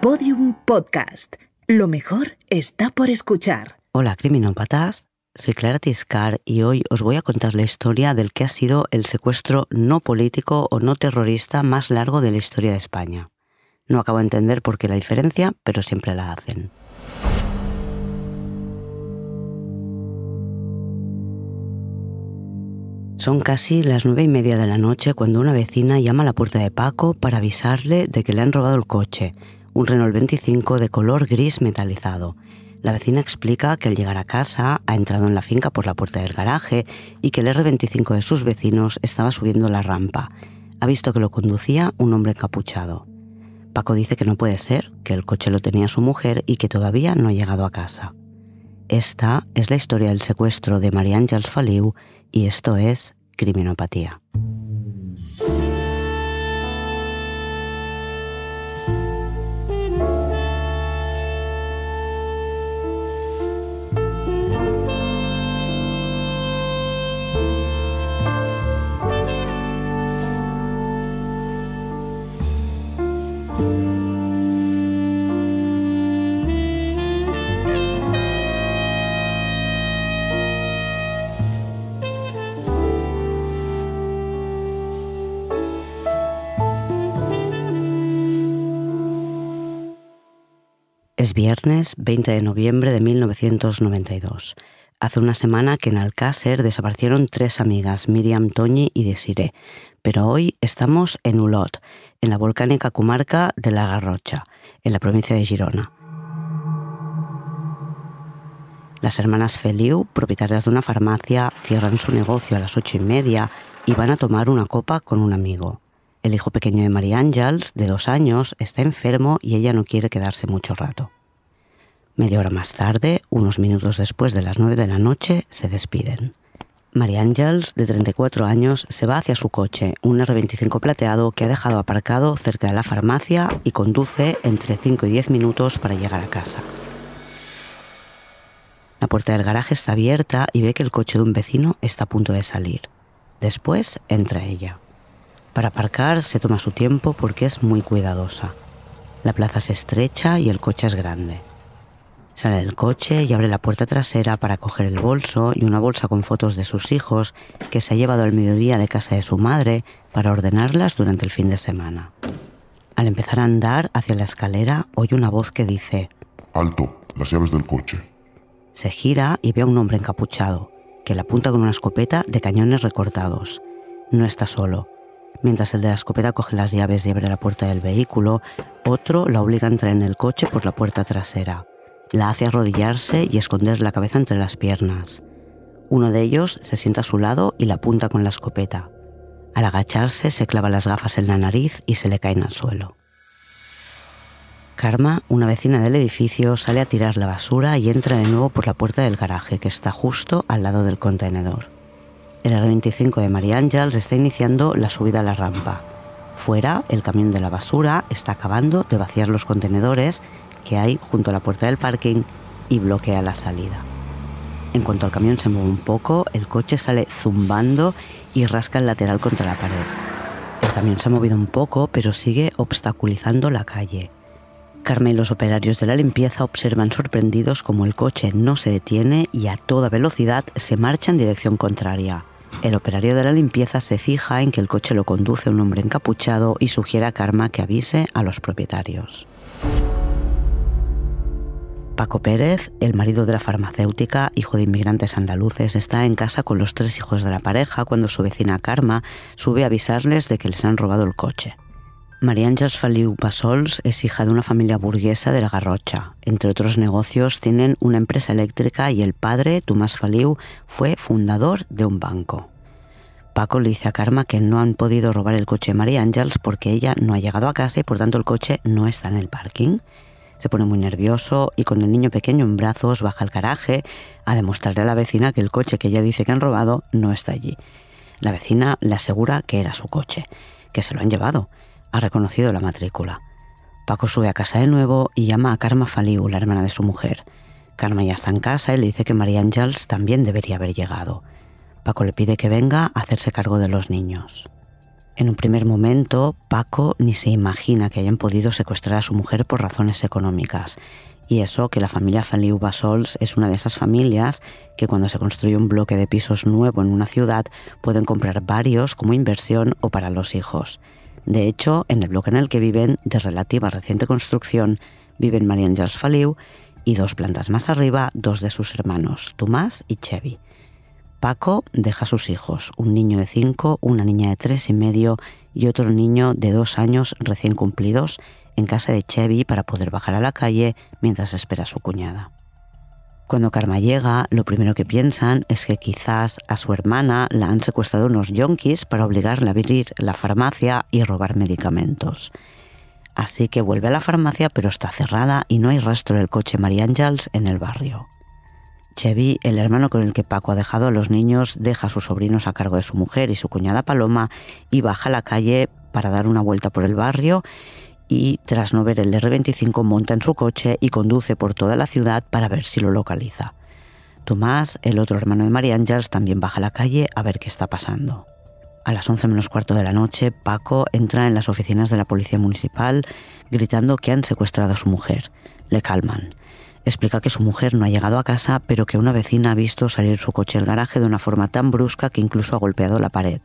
Podium Podcast. Lo mejor está por escuchar. Hola, criminópatas. Soy Clara Tiscar y hoy os voy a contar la historia del que ha sido el secuestro no político o no terrorista más largo de la historia de España. No acabo de entender por qué la diferencia, pero siempre la hacen. Son casi las nueve y media de la noche cuando una vecina llama a la puerta de Paco para avisarle de que le han robado el coche un Renault 25 de color gris metalizado. La vecina explica que al llegar a casa ha entrado en la finca por la puerta del garaje y que el R25 de sus vecinos estaba subiendo la rampa. Ha visto que lo conducía un hombre encapuchado. Paco dice que no puede ser, que el coche lo tenía su mujer y que todavía no ha llegado a casa. Esta es la historia del secuestro de María Ángels Faliu y esto es Criminopatía. Es viernes 20 de noviembre de 1992. Hace una semana que en Alcácer desaparecieron tres amigas, Miriam Toñi y Desire, pero hoy estamos en Ulot, en la volcánica comarca de la Garrocha, en la provincia de Girona. Las hermanas Feliu, propietarias de una farmacia, cierran su negocio a las ocho y media y van a tomar una copa con un amigo. El hijo pequeño de María Ángels, de dos años, está enfermo y ella no quiere quedarse mucho rato. Media hora más tarde, unos minutos después de las nueve de la noche, se despiden. María Ángels, de 34 años, se va hacia su coche, un R25 plateado que ha dejado aparcado cerca de la farmacia y conduce entre 5 y 10 minutos para llegar a casa. La puerta del garaje está abierta y ve que el coche de un vecino está a punto de salir. Después entra ella. Para aparcar se toma su tiempo porque es muy cuidadosa. La plaza es estrecha y el coche es grande. Sale del coche y abre la puerta trasera para coger el bolso y una bolsa con fotos de sus hijos que se ha llevado al mediodía de casa de su madre para ordenarlas durante el fin de semana. Al empezar a andar hacia la escalera oye una voz que dice, Alto, las llaves del coche. Se gira y ve a un hombre encapuchado, que la apunta con una escopeta de cañones recortados. No está solo, Mientras el de la escopeta coge las llaves y abre la puerta del vehículo, otro la obliga a entrar en el coche por la puerta trasera. La hace arrodillarse y esconder la cabeza entre las piernas. Uno de ellos se sienta a su lado y la apunta con la escopeta. Al agacharse se clava las gafas en la nariz y se le caen al suelo. Karma, una vecina del edificio, sale a tirar la basura y entra de nuevo por la puerta del garaje que está justo al lado del contenedor. En el 25 de María Ángel está iniciando la subida a la rampa. Fuera, el camión de la basura está acabando de vaciar los contenedores que hay junto a la puerta del parking y bloquea la salida. En cuanto el camión se mueve un poco, el coche sale zumbando y rasca el lateral contra la pared. El camión se ha movido un poco, pero sigue obstaculizando la calle. Carmen y los operarios de la limpieza observan sorprendidos como el coche no se detiene y a toda velocidad se marcha en dirección contraria. El operario de la limpieza se fija en que el coche lo conduce un hombre encapuchado y sugiere a Karma que avise a los propietarios. Paco Pérez, el marido de la farmacéutica, hijo de inmigrantes andaluces, está en casa con los tres hijos de la pareja cuando su vecina Karma sube a avisarles de que les han robado el coche. María Ángels Faliu Pasols es hija de una familia burguesa de la Garrocha. Entre otros negocios tienen una empresa eléctrica y el padre, Tomás Faliu, fue fundador de un banco. Paco le dice a Karma que no han podido robar el coche de María Ángels porque ella no ha llegado a casa y por tanto el coche no está en el parking. Se pone muy nervioso y con el niño pequeño en brazos baja al garaje a demostrarle a la vecina que el coche que ella dice que han robado no está allí. La vecina le asegura que era su coche, que se lo han llevado ha reconocido la matrícula. Paco sube a casa de nuevo y llama a Karma Faliu, la hermana de su mujer. Karma ya está en casa y le dice que María Angels también debería haber llegado. Paco le pide que venga a hacerse cargo de los niños. En un primer momento, Paco ni se imagina que hayan podido secuestrar a su mujer por razones económicas. Y eso que la familia Faliu Basols es una de esas familias que cuando se construye un bloque de pisos nuevo en una ciudad pueden comprar varios como inversión o para los hijos. De hecho, en el bloque en el que viven, de relativa reciente construcción, viven Marian Ángels Faliu y dos plantas más arriba, dos de sus hermanos, Tomás y Chevy. Paco deja a sus hijos, un niño de cinco, una niña de tres y medio y otro niño de dos años recién cumplidos en casa de Chevy para poder bajar a la calle mientras espera a su cuñada. Cuando Karma llega, lo primero que piensan es que quizás a su hermana la han secuestrado unos yonkis para obligarla a abrir la farmacia y robar medicamentos. Así que vuelve a la farmacia pero está cerrada y no hay rastro del coche María en el barrio. Chevy, el hermano con el que Paco ha dejado a los niños, deja a sus sobrinos a cargo de su mujer y su cuñada Paloma y baja a la calle para dar una vuelta por el barrio y tras no ver el R25 monta en su coche y conduce por toda la ciudad para ver si lo localiza. Tomás, el otro hermano de María también baja a la calle a ver qué está pasando. A las 11 menos cuarto de la noche, Paco entra en las oficinas de la policía municipal gritando que han secuestrado a su mujer. Le calman. Explica que su mujer no ha llegado a casa, pero que una vecina ha visto salir su coche del garaje de una forma tan brusca que incluso ha golpeado la pared.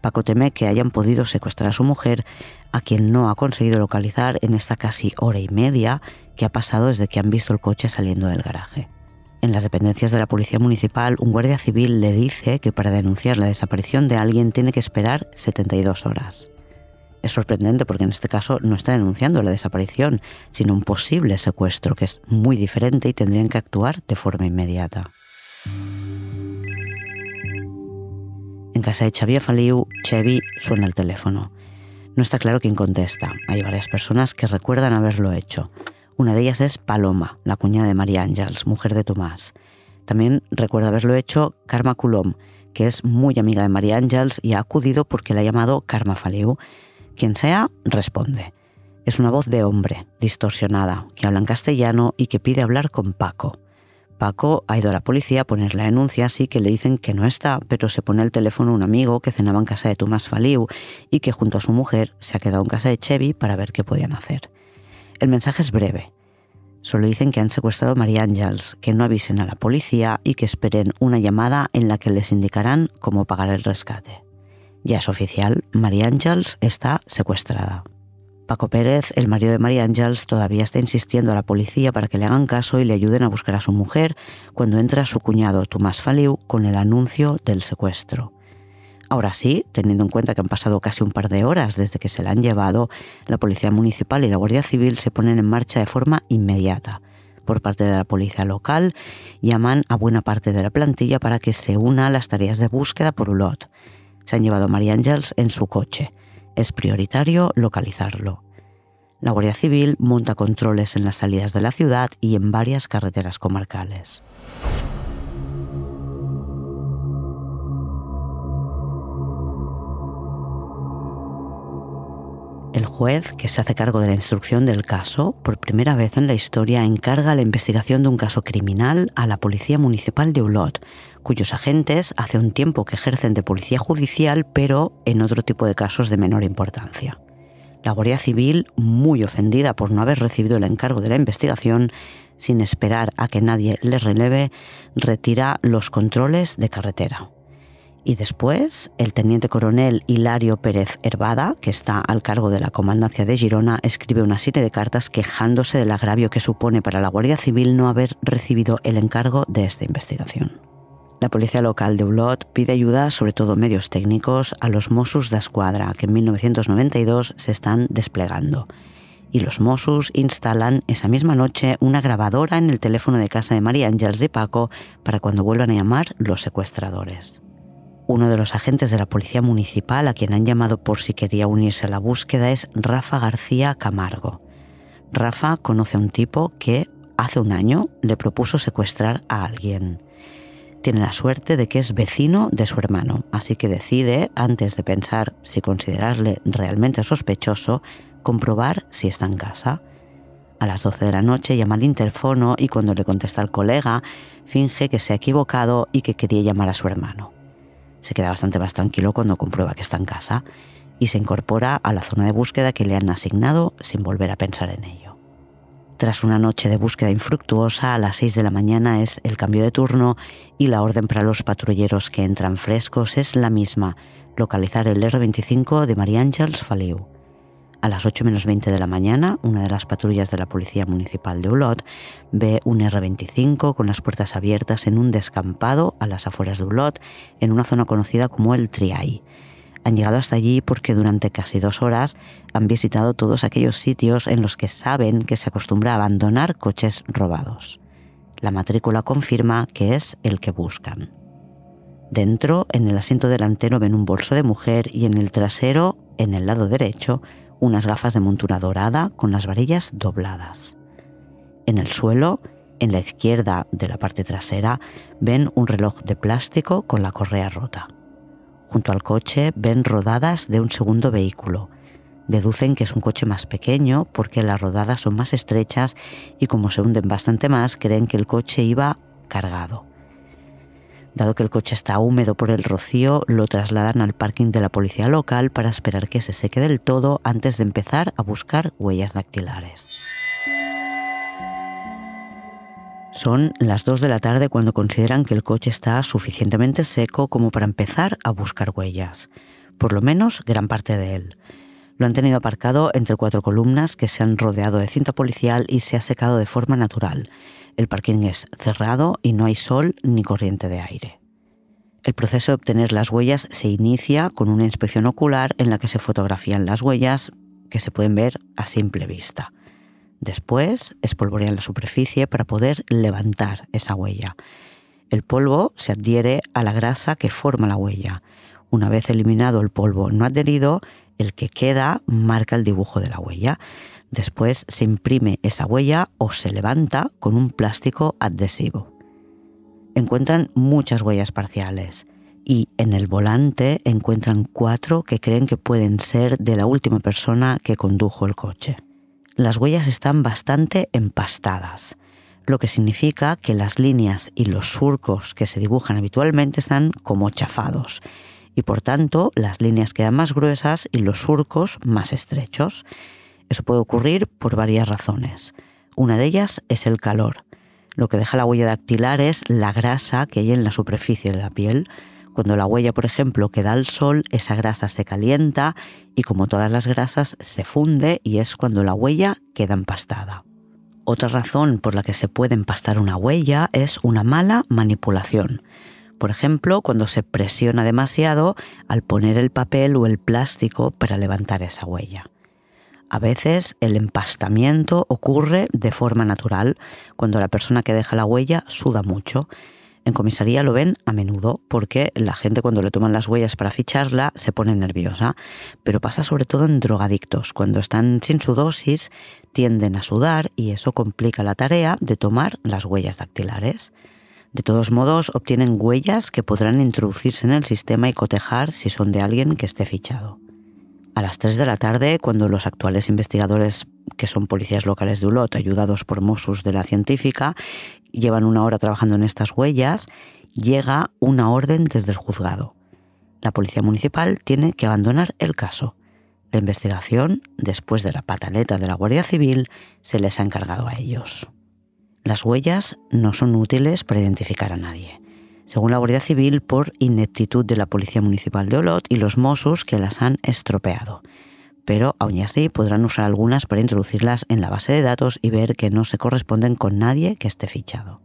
Paco teme que hayan podido secuestrar a su mujer, a quien no ha conseguido localizar en esta casi hora y media que ha pasado desde que han visto el coche saliendo del garaje. En las dependencias de la Policía Municipal, un guardia civil le dice que para denunciar la desaparición de alguien tiene que esperar 72 horas. Es sorprendente porque en este caso no está denunciando la desaparición, sino un posible secuestro, que es muy diferente y tendrían que actuar de forma inmediata. En casa de Xavier Faliu, Chevy suena el teléfono. No está claro quién contesta. Hay varias personas que recuerdan haberlo hecho. Una de ellas es Paloma, la cuñada de María Ángels, mujer de Tomás. También recuerda haberlo hecho Karma Coulomb, que es muy amiga de María Ángels y ha acudido porque la ha llamado Karma Faliu. Quien sea, responde. Es una voz de hombre, distorsionada, que habla en castellano y que pide hablar con Paco. Paco ha ido a la policía a poner la denuncia, así que le dicen que no está, pero se pone el teléfono un amigo que cenaba en casa de Tomás Faliu y que junto a su mujer se ha quedado en casa de Chevy para ver qué podían hacer. El mensaje es breve. Solo dicen que han secuestrado a María Ángels, que no avisen a la policía y que esperen una llamada en la que les indicarán cómo pagar el rescate. Ya es oficial, María Ángels está secuestrada. Paco Pérez, el marido de María Angels, todavía está insistiendo a la policía para que le hagan caso y le ayuden a buscar a su mujer cuando entra su cuñado Tomás Faliu con el anuncio del secuestro. Ahora sí, teniendo en cuenta que han pasado casi un par de horas desde que se la han llevado, la Policía Municipal y la Guardia Civil se ponen en marcha de forma inmediata. Por parte de la policía local, llaman a buena parte de la plantilla para que se una a las tareas de búsqueda por Ulot. Se han llevado a María Angels en su coche es prioritario localizarlo. La Guardia Civil monta controles en las salidas de la ciudad y en varias carreteras comarcales. El juez, que se hace cargo de la instrucción del caso, por primera vez en la historia encarga la investigación de un caso criminal a la Policía Municipal de Ulot, cuyos agentes hace un tiempo que ejercen de policía judicial, pero en otro tipo de casos de menor importancia. La Guardia Civil, muy ofendida por no haber recibido el encargo de la investigación, sin esperar a que nadie le releve, retira los controles de carretera. Y después, el teniente coronel Hilario Pérez Hervada, que está al cargo de la comandancia de Girona, escribe una serie de cartas quejándose del agravio que supone para la Guardia Civil no haber recibido el encargo de esta investigación. La policía local de Ulot pide ayuda, sobre todo medios técnicos, a los Mossos de Escuadra, que en 1992 se están desplegando. Y los Mossos instalan esa misma noche una grabadora en el teléfono de casa de María Ángeles de Paco para cuando vuelvan a llamar los secuestradores. Uno de los agentes de la Policía Municipal a quien han llamado por si quería unirse a la búsqueda es Rafa García Camargo. Rafa conoce a un tipo que, hace un año, le propuso secuestrar a alguien. Tiene la suerte de que es vecino de su hermano, así que decide, antes de pensar si considerarle realmente sospechoso, comprobar si está en casa. A las 12 de la noche llama al interfono y cuando le contesta el colega, finge que se ha equivocado y que quería llamar a su hermano se queda bastante más tranquilo cuando comprueba que está en casa y se incorpora a la zona de búsqueda que le han asignado sin volver a pensar en ello. Tras una noche de búsqueda infructuosa, a las 6 de la mañana es el cambio de turno y la orden para los patrulleros que entran frescos es la misma, localizar el R25 de María Ángels Faliu. A las 8 menos 20 de la mañana, una de las patrullas de la Policía Municipal de Ulot ve un R25 con las puertas abiertas en un descampado a las afueras de Ulot, en una zona conocida como el Triay. Han llegado hasta allí porque durante casi dos horas han visitado todos aquellos sitios en los que saben que se acostumbra a abandonar coches robados. La matrícula confirma que es el que buscan. Dentro, en el asiento delantero ven un bolso de mujer y en el trasero, en el lado derecho, unas gafas de montura dorada con las varillas dobladas. En el suelo, en la izquierda de la parte trasera, ven un reloj de plástico con la correa rota. Junto al coche ven rodadas de un segundo vehículo. Deducen que es un coche más pequeño porque las rodadas son más estrechas y como se hunden bastante más, creen que el coche iba cargado. Dado que el coche está húmedo por el rocío, lo trasladan al parking de la policía local para esperar que se seque del todo antes de empezar a buscar huellas dactilares. Son las 2 de la tarde cuando consideran que el coche está suficientemente seco como para empezar a buscar huellas, por lo menos gran parte de él. Lo han tenido aparcado entre cuatro columnas que se han rodeado de cinta policial y se ha secado de forma natural. El parking es cerrado y no hay sol ni corriente de aire. El proceso de obtener las huellas se inicia con una inspección ocular en la que se fotografían las huellas que se pueden ver a simple vista. Después espolvorean la superficie para poder levantar esa huella. El polvo se adhiere a la grasa que forma la huella. Una vez eliminado el polvo no adherido, el que queda marca el dibujo de la huella. Después se imprime esa huella o se levanta con un plástico adhesivo. Encuentran muchas huellas parciales y en el volante encuentran cuatro que creen que pueden ser de la última persona que condujo el coche. Las huellas están bastante empastadas, lo que significa que las líneas y los surcos que se dibujan habitualmente están como chafados y por tanto las líneas quedan más gruesas y los surcos más estrechos. Eso puede ocurrir por varias razones. Una de ellas es el calor. Lo que deja la huella dactilar es la grasa que hay en la superficie de la piel. Cuando la huella, por ejemplo, queda al sol, esa grasa se calienta y como todas las grasas se funde y es cuando la huella queda empastada. Otra razón por la que se puede empastar una huella es una mala manipulación. Por ejemplo, cuando se presiona demasiado al poner el papel o el plástico para levantar esa huella. A veces el empastamiento ocurre de forma natural, cuando la persona que deja la huella suda mucho. En comisaría lo ven a menudo porque la gente cuando le toman las huellas para ficharla se pone nerviosa, pero pasa sobre todo en drogadictos. Cuando están sin su dosis tienden a sudar y eso complica la tarea de tomar las huellas dactilares. De todos modos, obtienen huellas que podrán introducirse en el sistema y cotejar si son de alguien que esté fichado. A las 3 de la tarde, cuando los actuales investigadores, que son policías locales de Ulot, ayudados por Mossus de la científica, llevan una hora trabajando en estas huellas, llega una orden desde el juzgado. La policía municipal tiene que abandonar el caso. La investigación, después de la pataleta de la Guardia Civil, se les ha encargado a ellos. Las huellas no son útiles para identificar a nadie. Según la Guardia Civil, por ineptitud de la Policía Municipal de Olot y los Mossos que las han estropeado. Pero aún así podrán usar algunas para introducirlas en la base de datos y ver que no se corresponden con nadie que esté fichado.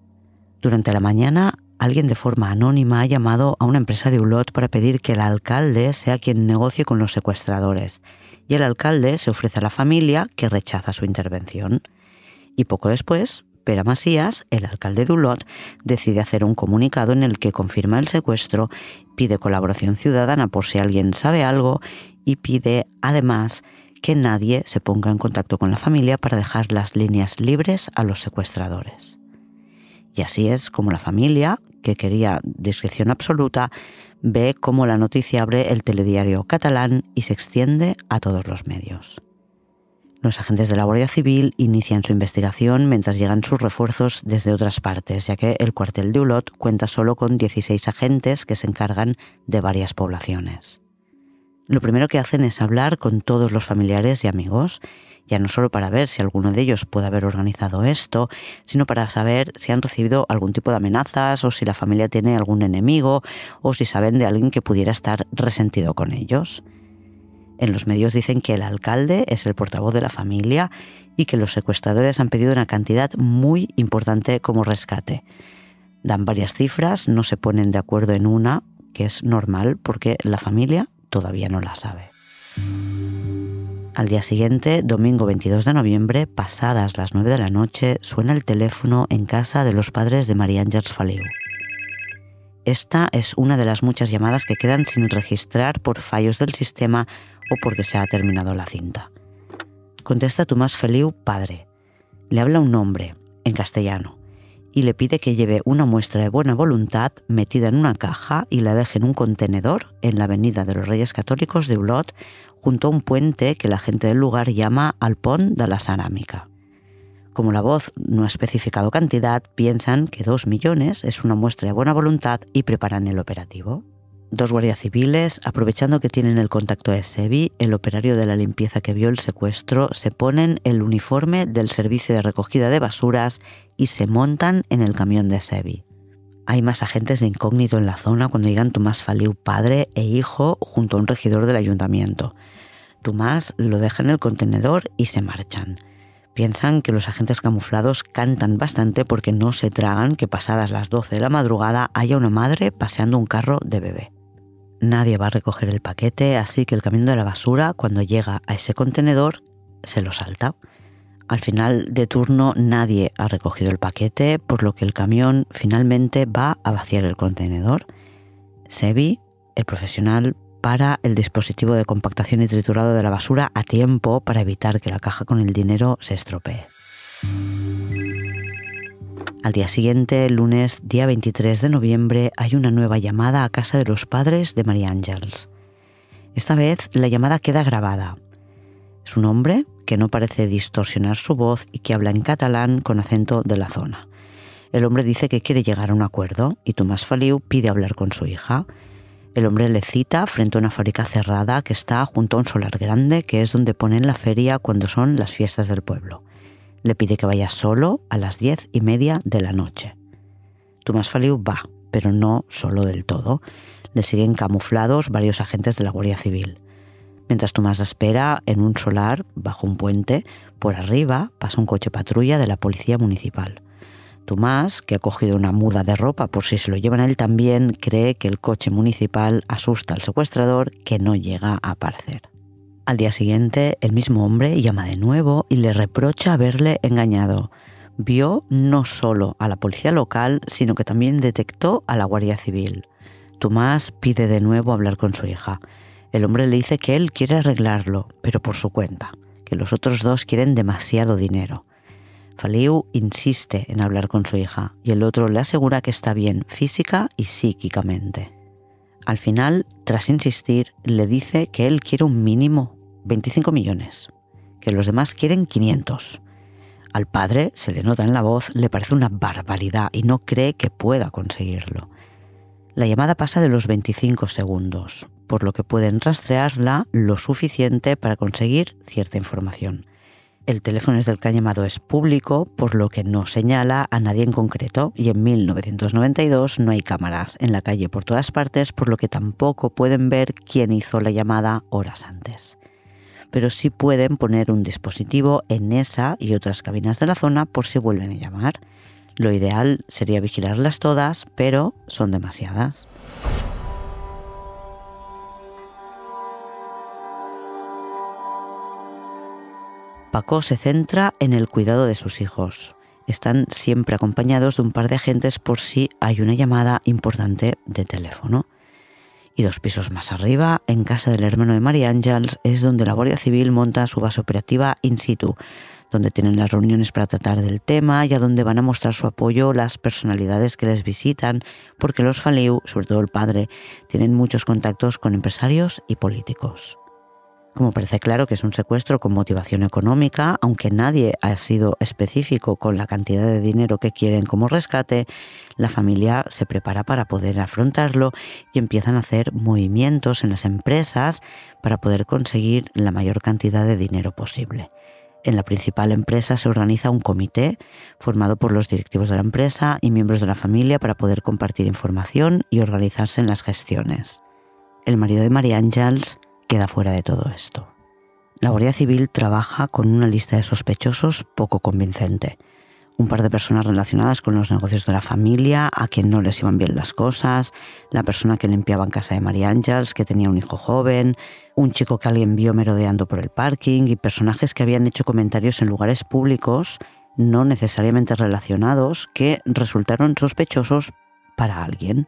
Durante la mañana, alguien de forma anónima ha llamado a una empresa de Olot para pedir que el alcalde sea quien negocie con los secuestradores, y el alcalde se ofrece a la familia que rechaza su intervención. Y poco después, pero Masías, el alcalde de Ulot, decide hacer un comunicado en el que confirma el secuestro, pide colaboración ciudadana por si alguien sabe algo y pide, además, que nadie se ponga en contacto con la familia para dejar las líneas libres a los secuestradores. Y así es como la familia, que quería discreción absoluta, ve cómo la noticia abre el telediario catalán y se extiende a todos los medios. Los agentes de la Guardia Civil inician su investigación mientras llegan sus refuerzos desde otras partes, ya que el cuartel de Ulot cuenta solo con 16 agentes que se encargan de varias poblaciones. Lo primero que hacen es hablar con todos los familiares y amigos, ya no solo para ver si alguno de ellos puede haber organizado esto, sino para saber si han recibido algún tipo de amenazas o si la familia tiene algún enemigo o si saben de alguien que pudiera estar resentido con ellos. En los medios dicen que el alcalde es el portavoz de la familia y que los secuestradores han pedido una cantidad muy importante como rescate. Dan varias cifras, no se ponen de acuerdo en una, que es normal porque la familia todavía no la sabe. Al día siguiente, domingo 22 de noviembre, pasadas las 9 de la noche, suena el teléfono en casa de los padres de María Ángels Faliu. Esta es una de las muchas llamadas que quedan sin registrar por fallos del sistema o porque se ha terminado la cinta. Contesta tu más feliz padre. Le habla un hombre, en castellano, y le pide que lleve una muestra de buena voluntad metida en una caja y la deje en un contenedor en la avenida de los Reyes Católicos de Ulot, junto a un puente que la gente del lugar llama Alpón de la Cerámica. Como la voz no ha especificado cantidad, piensan que dos millones es una muestra de buena voluntad y preparan el operativo dos guardias civiles, aprovechando que tienen el contacto de Sebi, el operario de la limpieza que vio el secuestro, se ponen el uniforme del servicio de recogida de basuras y se montan en el camión de Sebi. Hay más agentes de incógnito en la zona cuando llegan Tomás Faliu padre e hijo junto a un regidor del ayuntamiento. Tomás lo deja en el contenedor y se marchan. Piensan que los agentes camuflados cantan bastante porque no se tragan que pasadas las 12 de la madrugada haya una madre paseando un carro de bebé. Nadie va a recoger el paquete, así que el camión de la basura, cuando llega a ese contenedor, se lo salta. Al final de turno nadie ha recogido el paquete, por lo que el camión finalmente va a vaciar el contenedor. Sebi, el profesional, para el dispositivo de compactación y triturado de la basura a tiempo para evitar que la caja con el dinero se estropee. Al día siguiente, lunes, día 23 de noviembre, hay una nueva llamada a casa de los padres de María Ángels. Esta vez la llamada queda grabada. Es un hombre que no parece distorsionar su voz y que habla en catalán con acento de la zona. El hombre dice que quiere llegar a un acuerdo y Tomás Faliu pide hablar con su hija. El hombre le cita frente a una fábrica cerrada que está junto a un solar grande que es donde ponen la feria cuando son las fiestas del pueblo. Le pide que vaya solo a las diez y media de la noche. Tomás Faliu va, pero no solo del todo. Le siguen camuflados varios agentes de la Guardia Civil. Mientras Tomás espera en un solar bajo un puente, por arriba pasa un coche patrulla de la policía municipal. Tomás, que ha cogido una muda de ropa por si se lo llevan a él también, cree que el coche municipal asusta al secuestrador que no llega a aparecer. Al día siguiente, el mismo hombre llama de nuevo y le reprocha haberle engañado. Vio no solo a la policía local, sino que también detectó a la Guardia Civil. Tomás pide de nuevo hablar con su hija. El hombre le dice que él quiere arreglarlo, pero por su cuenta, que los otros dos quieren demasiado dinero. Faliu insiste en hablar con su hija y el otro le asegura que está bien física y psíquicamente. Al final, tras insistir, le dice que él quiere un mínimo, 25 millones, que los demás quieren 500. Al padre, se le nota en la voz, le parece una barbaridad y no cree que pueda conseguirlo. La llamada pasa de los 25 segundos, por lo que pueden rastrearla lo suficiente para conseguir cierta información. El teléfono es del que ha llamado es público, por lo que no señala a nadie en concreto y en 1992 no hay cámaras en la calle por todas partes, por lo que tampoco pueden ver quién hizo la llamada horas antes. Pero sí pueden poner un dispositivo en esa y otras cabinas de la zona por si vuelven a llamar. Lo ideal sería vigilarlas todas, pero son demasiadas. Paco se centra en el cuidado de sus hijos. Están siempre acompañados de un par de agentes por si hay una llamada importante de teléfono. Y dos pisos más arriba, en casa del hermano de María Ángels, es donde la Guardia Civil monta su base operativa in situ, donde tienen las reuniones para tratar del tema y a donde van a mostrar su apoyo las personalidades que les visitan, porque los Faliu, sobre todo el padre, tienen muchos contactos con empresarios y políticos. Como parece claro que es un secuestro con motivación económica, aunque nadie ha sido específico con la cantidad de dinero que quieren como rescate, la familia se prepara para poder afrontarlo y empiezan a hacer movimientos en las empresas para poder conseguir la mayor cantidad de dinero posible. En la principal empresa se organiza un comité formado por los directivos de la empresa y miembros de la familia para poder compartir información y organizarse en las gestiones. El marido de María Ángels queda fuera de todo esto. La Guardia Civil trabaja con una lista de sospechosos poco convincente. Un par de personas relacionadas con los negocios de la familia, a quien no les iban bien las cosas, la persona que limpiaba en casa de María Ángels, que tenía un hijo joven, un chico que alguien vio merodeando por el parking y personajes que habían hecho comentarios en lugares públicos no necesariamente relacionados que resultaron sospechosos para alguien.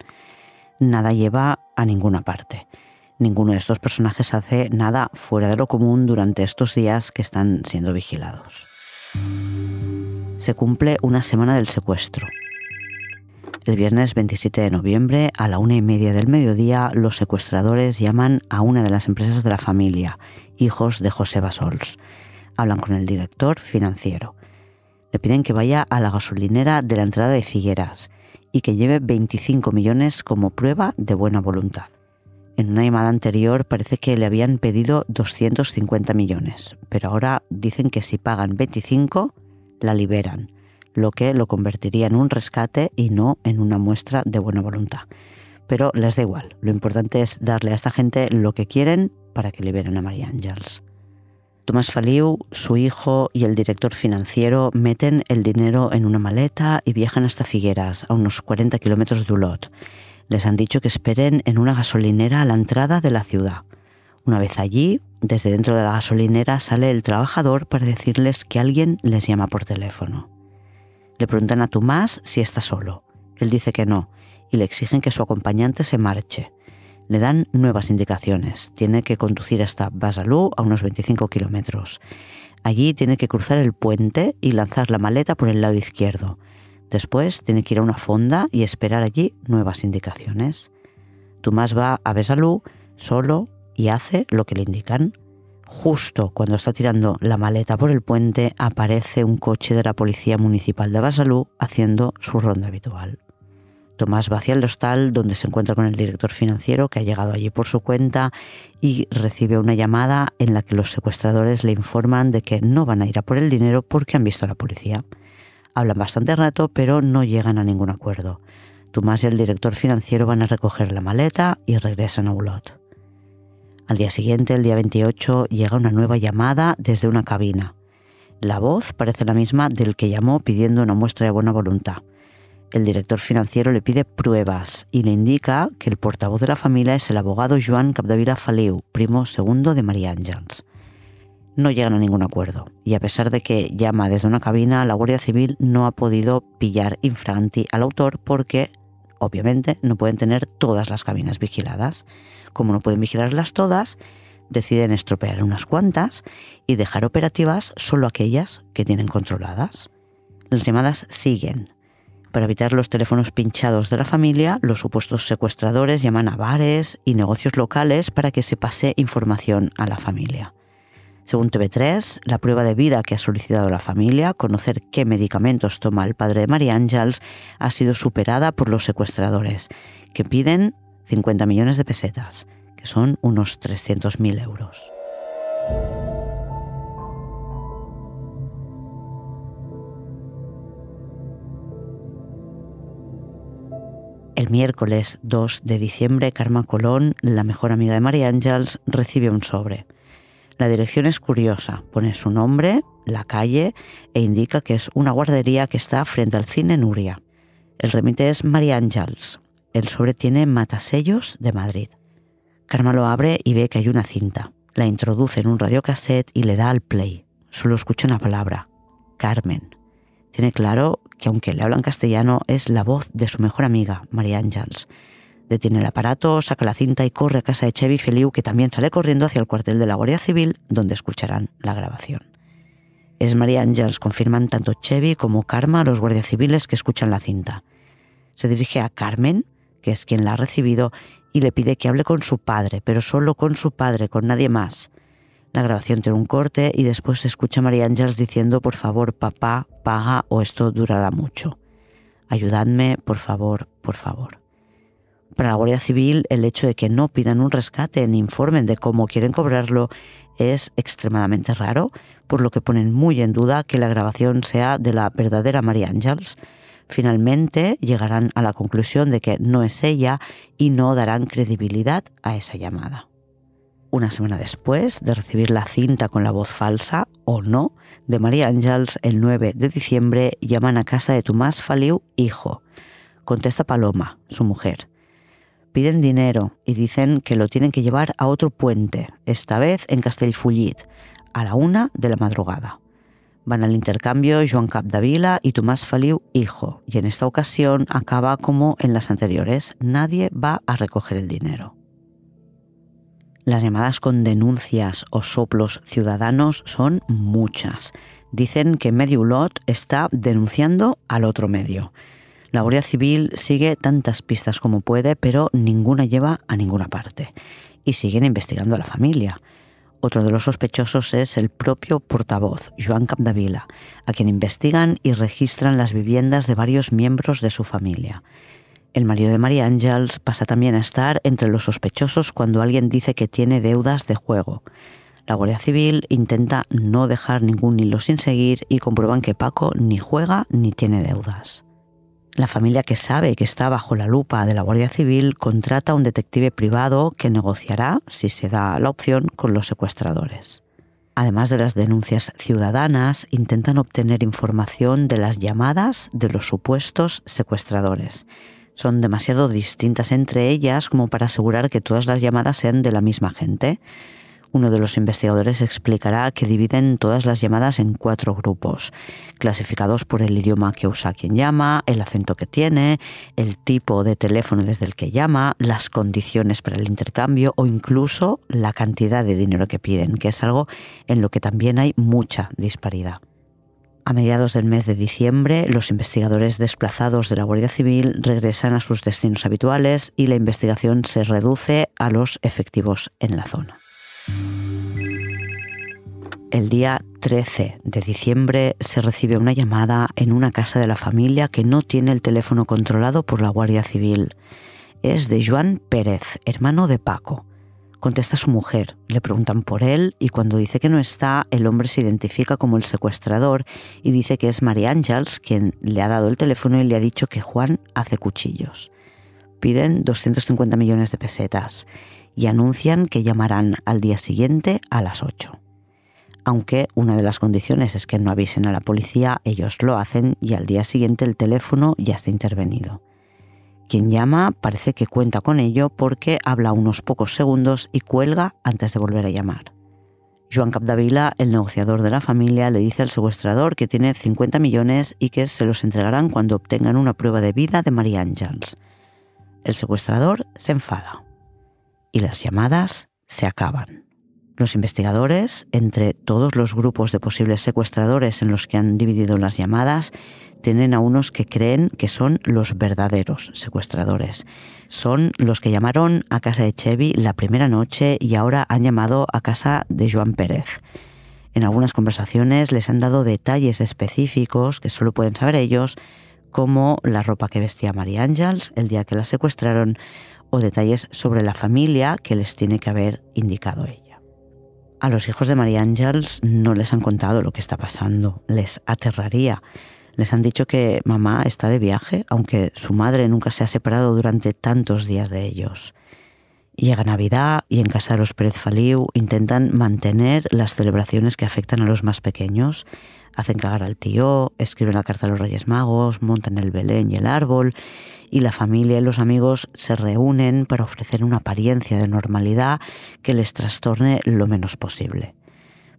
Nada lleva a ninguna parte. Ninguno de estos personajes hace nada fuera de lo común durante estos días que están siendo vigilados. Se cumple una semana del secuestro. El viernes 27 de noviembre, a la una y media del mediodía, los secuestradores llaman a una de las empresas de la familia, hijos de José Basols. Hablan con el director financiero. Le piden que vaya a la gasolinera de la entrada de Figueras y que lleve 25 millones como prueba de buena voluntad. En una llamada anterior parece que le habían pedido 250 millones, pero ahora dicen que si pagan 25, la liberan, lo que lo convertiría en un rescate y no en una muestra de buena voluntad. Pero les da igual, lo importante es darle a esta gente lo que quieren para que liberen a María Ángels. Tomás Faliu, su hijo y el director financiero meten el dinero en una maleta y viajan hasta Figueras, a unos 40 kilómetros de Ulot les han dicho que esperen en una gasolinera a la entrada de la ciudad. Una vez allí, desde dentro de la gasolinera sale el trabajador para decirles que alguien les llama por teléfono. Le preguntan a Tomás si está solo. Él dice que no y le exigen que su acompañante se marche. Le dan nuevas indicaciones. Tiene que conducir hasta Basalú a unos 25 kilómetros. Allí tiene que cruzar el puente y lanzar la maleta por el lado izquierdo. Después tiene que ir a una fonda y esperar allí nuevas indicaciones. Tomás va a Besalú solo y hace lo que le indican. Justo cuando está tirando la maleta por el puente, aparece un coche de la Policía Municipal de Besalú haciendo su ronda habitual. Tomás va hacia el hostal donde se encuentra con el director financiero que ha llegado allí por su cuenta y recibe una llamada en la que los secuestradores le informan de que no van a ir a por el dinero porque han visto a la policía. Hablan bastante rato, pero no llegan a ningún acuerdo. Tomás y el director financiero van a recoger la maleta y regresan a Ulot. Al día siguiente, el día 28, llega una nueva llamada desde una cabina. La voz parece la misma del que llamó pidiendo una muestra de buena voluntad. El director financiero le pide pruebas y le indica que el portavoz de la familia es el abogado Joan Capdevila Faliu, primo segundo de María Ángels no llegan a ningún acuerdo. Y a pesar de que llama desde una cabina, la Guardia Civil no ha podido pillar infranti al autor porque, obviamente, no pueden tener todas las cabinas vigiladas. Como no pueden vigilarlas todas, deciden estropear unas cuantas y dejar operativas solo aquellas que tienen controladas. Las llamadas siguen. Para evitar los teléfonos pinchados de la familia, los supuestos secuestradores llaman a bares y negocios locales para que se pase información a la familia. Según TV3, la prueba de vida que ha solicitado la familia, conocer qué medicamentos toma el padre de María Ángels, ha sido superada por los secuestradores, que piden 50 millones de pesetas, que son unos 300.000 euros. El miércoles 2 de diciembre, Karma Colón, la mejor amiga de María Ángels, recibe un sobre. La dirección es curiosa, pone su nombre, la calle e indica que es una guardería que está frente al cine Nuria. El remite es María Ángels. El sobre tiene Matasellos de Madrid. Carmen lo abre y ve que hay una cinta. La introduce en un radiocassette y le da al play. Solo escucha una palabra, Carmen. Tiene claro que aunque le hablan castellano es la voz de su mejor amiga, María Ángels, Detiene el aparato, saca la cinta y corre a casa de Chevy Feliu, que también sale corriendo hacia el cuartel de la Guardia Civil, donde escucharán la grabación. Es María Angels, confirman tanto Chevy como Karma los guardias civiles que escuchan la cinta. Se dirige a Carmen, que es quien la ha recibido, y le pide que hable con su padre, pero solo con su padre, con nadie más. La grabación tiene un corte y después se escucha a María Ángels diciendo, por favor, papá, paga o esto durará mucho. Ayudadme, por favor, por favor para la Guardia Civil el hecho de que no pidan un rescate ni informen de cómo quieren cobrarlo es extremadamente raro, por lo que ponen muy en duda que la grabación sea de la verdadera María Ángels. Finalmente llegarán a la conclusión de que no es ella y no darán credibilidad a esa llamada. Una semana después de recibir la cinta con la voz falsa o no de María Ángels, el 9 de diciembre llaman a casa de Tomás Faliu, hijo. Contesta Paloma, su mujer piden dinero y dicen que lo tienen que llevar a otro puente, esta vez en Castelfullit, a la una de la madrugada. Van al intercambio Joan Capdavila y Tomás Faliu, hijo, y en esta ocasión acaba como en las anteriores, nadie va a recoger el dinero. Las llamadas con denuncias o soplos ciudadanos son muchas. Dicen que medio lot está denunciando al otro medio la Guardia Civil sigue tantas pistas como puede, pero ninguna lleva a ninguna parte. Y siguen investigando a la familia. Otro de los sospechosos es el propio portavoz, Joan Capdavila, a quien investigan y registran las viviendas de varios miembros de su familia. El marido de María Ángels pasa también a estar entre los sospechosos cuando alguien dice que tiene deudas de juego. La Guardia Civil intenta no dejar ningún hilo sin seguir y comprueban que Paco ni juega ni tiene deudas. La familia que sabe que está bajo la lupa de la Guardia Civil contrata a un detective privado que negociará, si se da la opción, con los secuestradores. Además de las denuncias ciudadanas, intentan obtener información de las llamadas de los supuestos secuestradores. Son demasiado distintas entre ellas como para asegurar que todas las llamadas sean de la misma gente. Uno de los investigadores explicará que dividen todas las llamadas en cuatro grupos, clasificados por el idioma que usa quien llama, el acento que tiene, el tipo de teléfono desde el que llama, las condiciones para el intercambio o incluso la cantidad de dinero que piden, que es algo en lo que también hay mucha disparidad. A mediados del mes de diciembre, los investigadores desplazados de la Guardia Civil regresan a sus destinos habituales y la investigación se reduce a los efectivos en la zona. El día 13 de diciembre se recibe una llamada en una casa de la familia que no tiene el teléfono controlado por la Guardia Civil. Es de juan Pérez, hermano de Paco. Contesta su mujer, le preguntan por él y cuando dice que no está, el hombre se identifica como el secuestrador y dice que es María Ángels quien le ha dado el teléfono y le ha dicho que Juan hace cuchillos. Piden 250 millones de pesetas y anuncian que llamarán al día siguiente a las 8. Aunque una de las condiciones es que no avisen a la policía, ellos lo hacen y al día siguiente el teléfono ya está intervenido. Quien llama parece que cuenta con ello porque habla unos pocos segundos y cuelga antes de volver a llamar. Joan Capdavila, el negociador de la familia, le dice al secuestrador que tiene 50 millones y que se los entregarán cuando obtengan una prueba de vida de María Jones El secuestrador se enfada y las llamadas se acaban. Los investigadores, entre todos los grupos de posibles secuestradores en los que han dividido las llamadas, tienen a unos que creen que son los verdaderos secuestradores. Son los que llamaron a casa de Chevy la primera noche y ahora han llamado a casa de Joan Pérez. En algunas conversaciones les han dado detalles específicos que solo pueden saber ellos, como la ropa que vestía María Ángels el día que la secuestraron o detalles sobre la familia que les tiene que haber indicado ella. A los hijos de María Ángels no les han contado lo que está pasando, les aterraría. Les han dicho que mamá está de viaje, aunque su madre nunca se ha separado durante tantos días de ellos. Llega Navidad y en casa de los Pérez Faliu intentan mantener las celebraciones que afectan a los más pequeños, hacen cagar al tío, escriben la carta a los Reyes Magos, montan el Belén y el árbol, y la familia y los amigos se reúnen para ofrecer una apariencia de normalidad que les trastorne lo menos posible.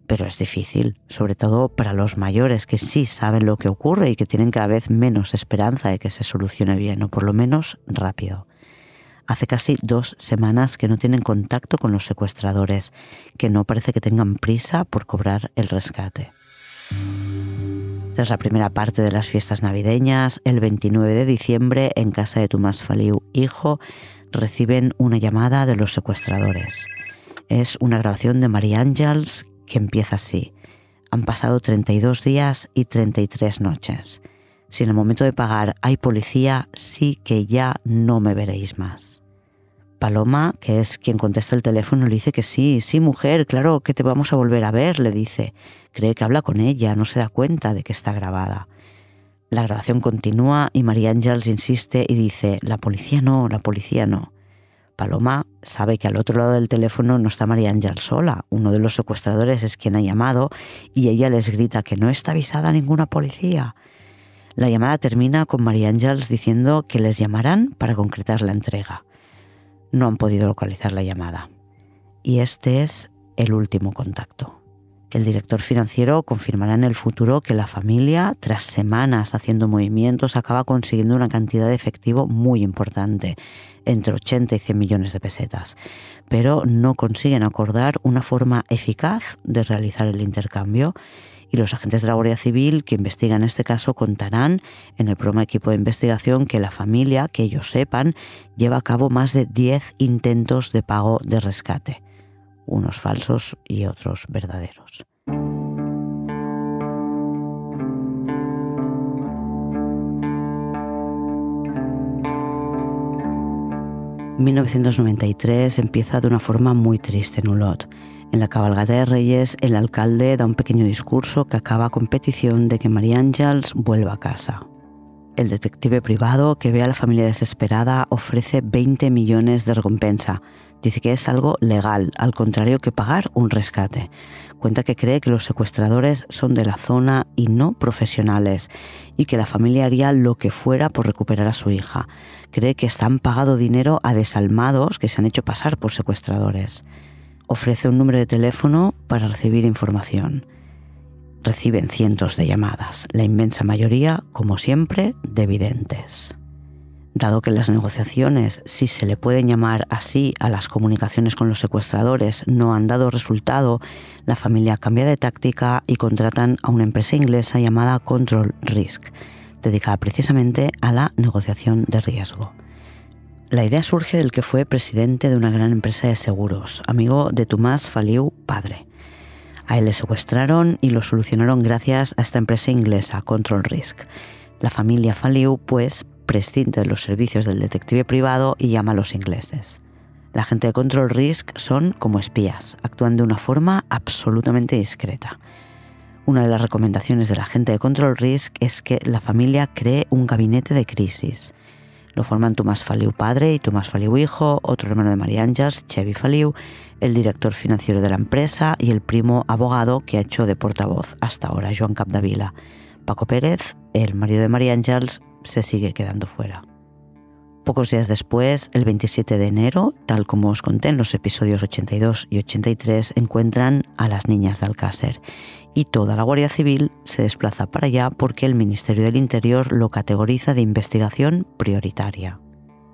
Pero es difícil, sobre todo para los mayores que sí saben lo que ocurre y que tienen cada vez menos esperanza de que se solucione bien, o por lo menos rápido. Hace casi dos semanas que no tienen contacto con los secuestradores, que no parece que tengan prisa por cobrar el rescate. Tras la primera parte de las fiestas navideñas, el 29 de diciembre, en casa de Tomás Faliu, hijo, reciben una llamada de los secuestradores. Es una grabación de María Ángels que empieza así. Han pasado 32 días y 33 noches. Si en el momento de pagar hay policía, sí que ya no me veréis más. Paloma, que es quien contesta el teléfono, le dice que sí, sí, mujer, claro que te vamos a volver a ver, le dice. Cree que habla con ella, no se da cuenta de que está grabada. La grabación continúa y María Ángels insiste y dice, la policía no, la policía no. Paloma sabe que al otro lado del teléfono no está María Ángel sola, uno de los secuestradores es quien ha llamado y ella les grita que no está avisada ninguna policía. La llamada termina con María Ángels diciendo que les llamarán para concretar la entrega no han podido localizar la llamada. Y este es el último contacto. El director financiero confirmará en el futuro que la familia, tras semanas haciendo movimientos, acaba consiguiendo una cantidad de efectivo muy importante, entre 80 y 100 millones de pesetas, pero no consiguen acordar una forma eficaz de realizar el intercambio y los agentes de la Guardia Civil que investigan este caso contarán en el programa Equipo de Investigación que la familia, que ellos sepan, lleva a cabo más de 10 intentos de pago de rescate, unos falsos y otros verdaderos. 1993 empieza de una forma muy triste en Ulot. En la cabalgata de Reyes, el alcalde da un pequeño discurso que acaba con petición de que María Ángels vuelva a casa. El detective privado que ve a la familia desesperada ofrece 20 millones de recompensa. Dice que es algo legal, al contrario que pagar un rescate. Cuenta que cree que los secuestradores son de la zona y no profesionales y que la familia haría lo que fuera por recuperar a su hija. Cree que están pagado dinero a desalmados que se han hecho pasar por secuestradores ofrece un número de teléfono para recibir información. Reciben cientos de llamadas, la inmensa mayoría, como siempre, de videntes. Dado que las negociaciones, si se le pueden llamar así a las comunicaciones con los secuestradores, no han dado resultado, la familia cambia de táctica y contratan a una empresa inglesa llamada Control Risk, dedicada precisamente a la negociación de riesgo. La idea surge del que fue presidente de una gran empresa de seguros, amigo de Tomás Faliu padre. A él le secuestraron y lo solucionaron gracias a esta empresa inglesa, Control Risk. La familia Faliu, pues, prescinde de los servicios del detective privado y llama a los ingleses. La gente de Control Risk son como espías, actúan de una forma absolutamente discreta. Una de las recomendaciones de la gente de Control Risk es que la familia cree un gabinete de crisis lo forman Tomás Faliu padre y Tomás Faliu hijo, otro hermano de María Ángels, Chevy Faliu, el director financiero de la empresa y el primo abogado que ha hecho de portavoz hasta ahora, Joan Capdavila. Paco Pérez, el marido de María Ángels, se sigue quedando fuera. Pocos días después, el 27 de enero, tal como os conté en los episodios 82 y 83, encuentran a las niñas de Alcácer y toda la Guardia Civil se desplaza para allá porque el Ministerio del Interior lo categoriza de investigación prioritaria.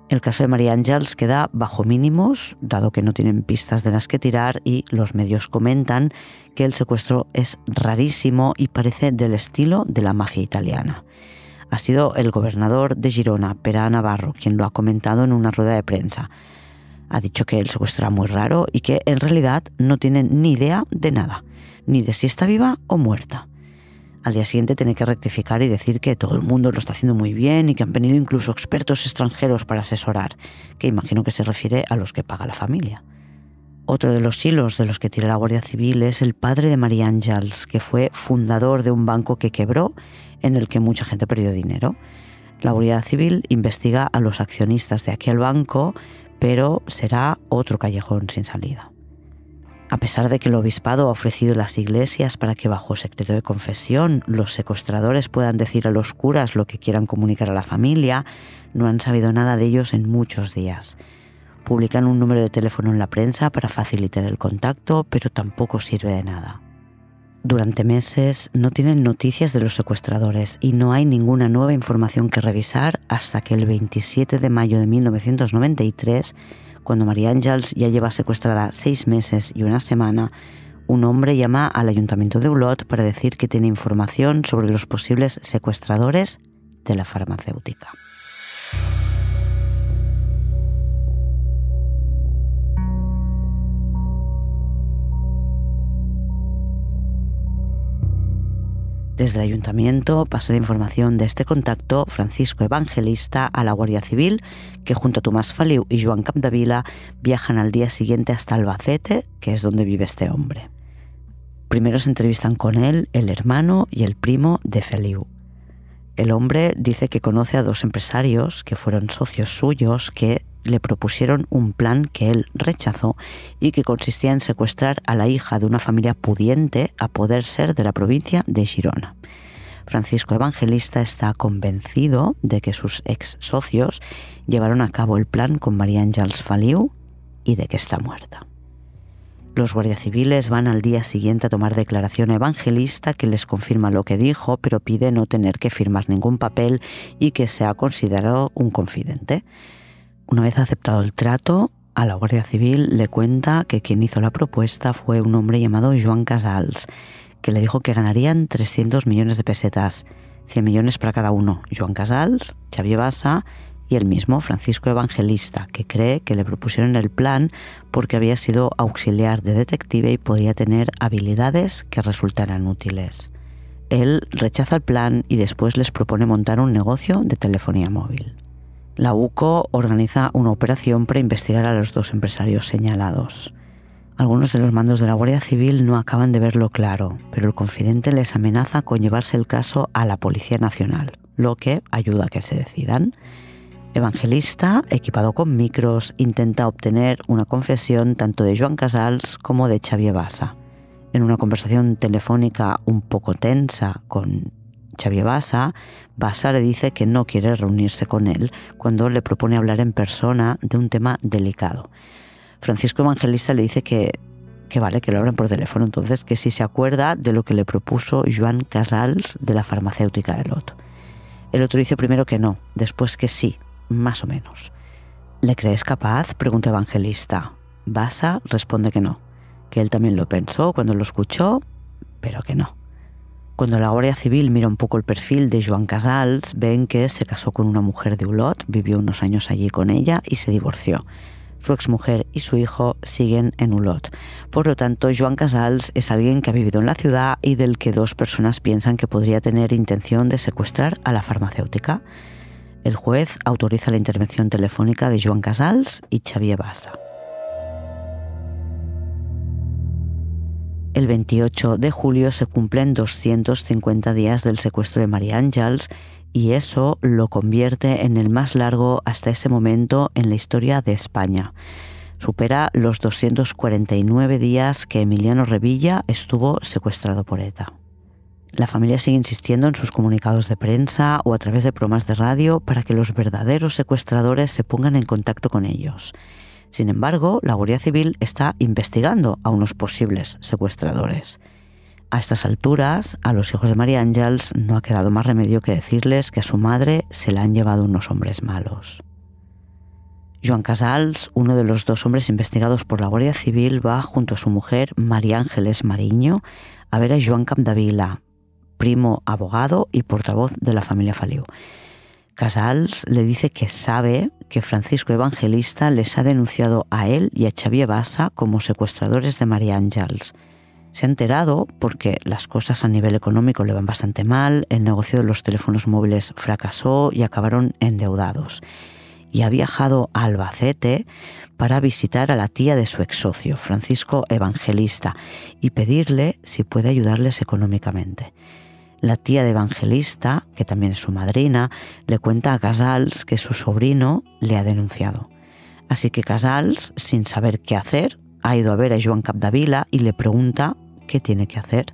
El caso de María Ángels queda bajo mínimos, dado que no tienen pistas de las que tirar y los medios comentan que el secuestro es rarísimo y parece del estilo de la mafia italiana. Ha sido el gobernador de Girona, Pera Navarro, quien lo ha comentado en una rueda de prensa. Ha dicho que el secuestro era muy raro y que en realidad no tienen ni idea de nada, ni de si está viva o muerta. Al día siguiente tiene que rectificar y decir que todo el mundo lo está haciendo muy bien y que han venido incluso expertos extranjeros para asesorar, que imagino que se refiere a los que paga la familia. Otro de los hilos de los que tira la Guardia Civil es el padre de María Ángels, que fue fundador de un banco que quebró en el que mucha gente perdió dinero. La unidad Civil investiga a los accionistas de aquel banco, pero será otro callejón sin salida. A pesar de que el obispado ha ofrecido las iglesias para que bajo secreto de confesión los secuestradores puedan decir a los curas lo que quieran comunicar a la familia, no han sabido nada de ellos en muchos días. Publican un número de teléfono en la prensa para facilitar el contacto, pero tampoco sirve de nada. Durante meses no tienen noticias de los secuestradores y no hay ninguna nueva información que revisar hasta que el 27 de mayo de 1993, cuando María Ángels ya lleva secuestrada seis meses y una semana, un hombre llama al ayuntamiento de Ulot para decir que tiene información sobre los posibles secuestradores de la farmacéutica. Desde el ayuntamiento pasa la información de este contacto Francisco Evangelista a la Guardia Civil, que junto a Tomás Faliu y Joan Capdavila viajan al día siguiente hasta Albacete, que es donde vive este hombre. Primero se entrevistan con él el hermano y el primo de Feliu. El hombre dice que conoce a dos empresarios que fueron socios suyos que, le propusieron un plan que él rechazó y que consistía en secuestrar a la hija de una familia pudiente a poder ser de la provincia de Girona. Francisco Evangelista está convencido de que sus ex socios llevaron a cabo el plan con María Ángels Faliu y de que está muerta. Los guardia civiles van al día siguiente a tomar declaración evangelista que les confirma lo que dijo, pero pide no tener que firmar ningún papel y que sea considerado un confidente. Una vez aceptado el trato, a la Guardia Civil le cuenta que quien hizo la propuesta fue un hombre llamado Joan Casals, que le dijo que ganarían 300 millones de pesetas, 100 millones para cada uno, Joan Casals, Xavier Bassa y el mismo Francisco Evangelista, que cree que le propusieron el plan porque había sido auxiliar de detective y podía tener habilidades que resultaran útiles. Él rechaza el plan y después les propone montar un negocio de telefonía móvil. La UCO organiza una operación para investigar a los dos empresarios señalados. Algunos de los mandos de la Guardia Civil no acaban de verlo claro, pero el confidente les amenaza con llevarse el caso a la Policía Nacional, lo que ayuda a que se decidan. Evangelista, equipado con micros, intenta obtener una confesión tanto de Joan Casals como de Xavier Bassa. En una conversación telefónica un poco tensa con Xavier Basa le dice que no quiere reunirse con él cuando le propone hablar en persona de un tema delicado. Francisco Evangelista le dice que, que vale, que lo hablan por teléfono, entonces que si se acuerda de lo que le propuso Joan Casals de la farmacéutica de Lot. El otro dice primero que no, después que sí, más o menos. ¿Le crees capaz? pregunta Evangelista. Basa responde que no, que él también lo pensó cuando lo escuchó, pero que no. Cuando la Guardia Civil mira un poco el perfil de Joan Casals, ven que se casó con una mujer de Ulot, vivió unos años allí con ella y se divorció. Su exmujer y su hijo siguen en Ulot. Por lo tanto, Joan Casals es alguien que ha vivido en la ciudad y del que dos personas piensan que podría tener intención de secuestrar a la farmacéutica. El juez autoriza la intervención telefónica de Joan Casals y Xavier Bassa. El 28 de julio se cumplen 250 días del secuestro de María Ángels y eso lo convierte en el más largo hasta ese momento en la historia de España. Supera los 249 días que Emiliano Revilla estuvo secuestrado por ETA. La familia sigue insistiendo en sus comunicados de prensa o a través de bromas de radio para que los verdaderos secuestradores se pongan en contacto con ellos. Sin embargo, la Guardia Civil está investigando a unos posibles secuestradores. A estas alturas, a los hijos de María Ángeles no ha quedado más remedio que decirles que a su madre se la han llevado unos hombres malos. Joan Casals, uno de los dos hombres investigados por la Guardia Civil, va junto a su mujer, María Ángeles Mariño, a ver a Joan Capdavila, primo abogado y portavoz de la familia Faliu. Casals le dice que sabe que Francisco Evangelista les ha denunciado a él y a Xavier Bassa como secuestradores de María Ángels. Se ha enterado porque las cosas a nivel económico le van bastante mal, el negocio de los teléfonos móviles fracasó y acabaron endeudados. Y ha viajado a Albacete para visitar a la tía de su ex socio, Francisco Evangelista, y pedirle si puede ayudarles económicamente. La tía de Evangelista, que también es su madrina, le cuenta a Casals que su sobrino le ha denunciado. Así que Casals, sin saber qué hacer, ha ido a ver a Joan Capdavila y le pregunta qué tiene que hacer.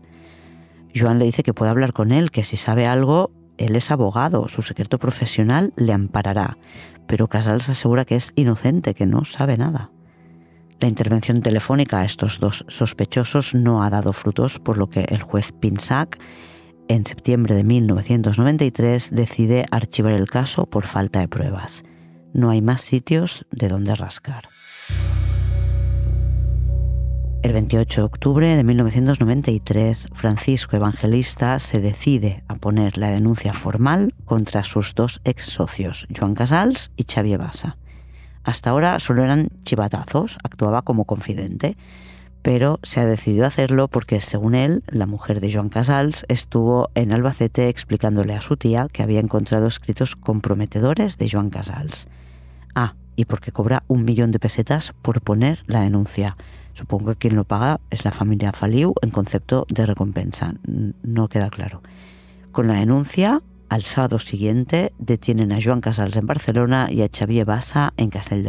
Joan le dice que puede hablar con él, que si sabe algo, él es abogado, su secreto profesional le amparará, pero Casals asegura que es inocente, que no sabe nada. La intervención telefónica a estos dos sospechosos no ha dado frutos, por lo que el juez Pinsac en septiembre de 1993 decide archivar el caso por falta de pruebas. No hay más sitios de donde rascar. El 28 de octubre de 1993, Francisco Evangelista se decide a poner la denuncia formal contra sus dos ex socios, Joan Casals y Xavier Bassa. Hasta ahora solo eran chivatazos, actuaba como confidente pero se ha decidido hacerlo porque, según él, la mujer de Joan Casals estuvo en Albacete explicándole a su tía que había encontrado escritos comprometedores de Joan Casals. Ah, y porque cobra un millón de pesetas por poner la denuncia. Supongo que quien lo paga es la familia Faliu en concepto de recompensa. No queda claro. Con la denuncia, al sábado siguiente detienen a Joan Casals en Barcelona y a Xavier Bassa en Castel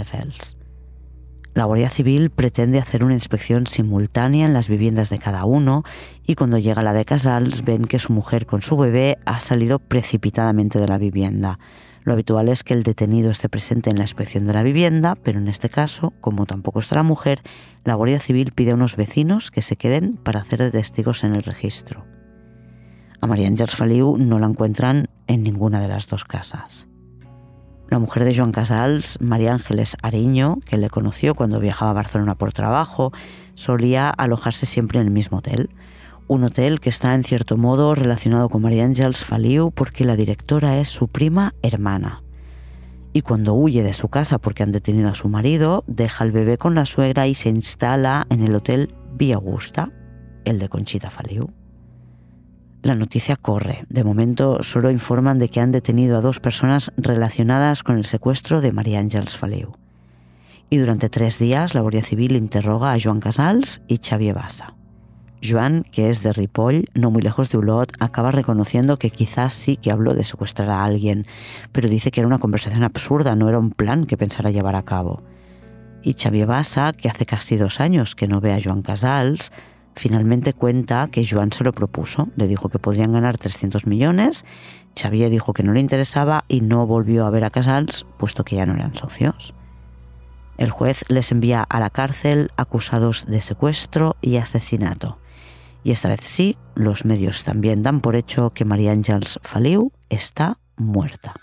la Guardia Civil pretende hacer una inspección simultánea en las viviendas de cada uno y cuando llega la de Casals ven que su mujer con su bebé ha salido precipitadamente de la vivienda. Lo habitual es que el detenido esté presente en la inspección de la vivienda, pero en este caso, como tampoco está la mujer, la Guardia Civil pide a unos vecinos que se queden para hacer de testigos en el registro. A María Ángels Faliu no la encuentran en ninguna de las dos casas la mujer de Joan Casals, María Ángeles Ariño, que le conoció cuando viajaba a Barcelona por trabajo, solía alojarse siempre en el mismo hotel. Un hotel que está en cierto modo relacionado con María Ángeles Faliu porque la directora es su prima hermana. Y cuando huye de su casa porque han detenido a su marido, deja al bebé con la suegra y se instala en el hotel Vía Augusta, el de Conchita Faliu. La noticia corre. De momento solo informan de que han detenido a dos personas relacionadas con el secuestro de María Ángeles Faleu. Y durante tres días la Guardia Civil interroga a Joan Casals y Xavier Vasa. Joan, que es de Ripoll, no muy lejos de Ulot, acaba reconociendo que quizás sí que habló de secuestrar a alguien, pero dice que era una conversación absurda, no era un plan que pensara llevar a cabo. Y Xavier Vasa, que hace casi dos años que no ve a Joan Casals, Finalmente cuenta que Joan se lo propuso, le dijo que podrían ganar 300 millones, Xavier dijo que no le interesaba y no volvió a ver a Casals, puesto que ya no eran socios. El juez les envía a la cárcel acusados de secuestro y asesinato. Y esta vez sí, los medios también dan por hecho que María Ángels Faliu está muerta.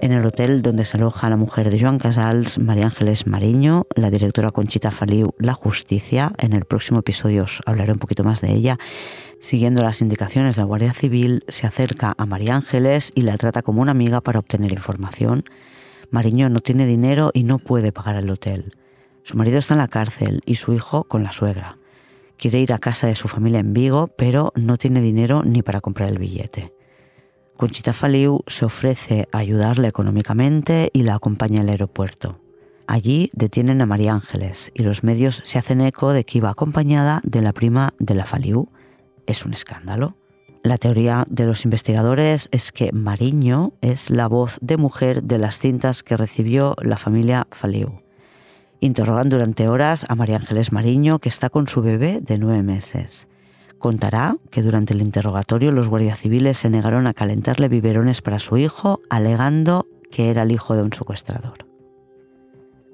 en el hotel donde se aloja la mujer de Joan Casals, María Ángeles Mariño, la directora Conchita Faliu, La Justicia. En el próximo episodio os hablaré un poquito más de ella. Siguiendo las indicaciones de la Guardia Civil, se acerca a María Ángeles y la trata como una amiga para obtener información. Mariño no tiene dinero y no puede pagar el hotel. Su marido está en la cárcel y su hijo con la suegra. Quiere ir a casa de su familia en Vigo, pero no tiene dinero ni para comprar el billete. Conchita Faliu se ofrece a ayudarle económicamente y la acompaña al aeropuerto. Allí detienen a María Ángeles y los medios se hacen eco de que iba acompañada de la prima de la Faliu. Es un escándalo. La teoría de los investigadores es que Mariño es la voz de mujer de las cintas que recibió la familia Faliu. Interrogan durante horas a María Ángeles Mariño, que está con su bebé de nueve meses. Contará que durante el interrogatorio los guardias civiles se negaron a calentarle biberones para su hijo, alegando que era el hijo de un secuestrador.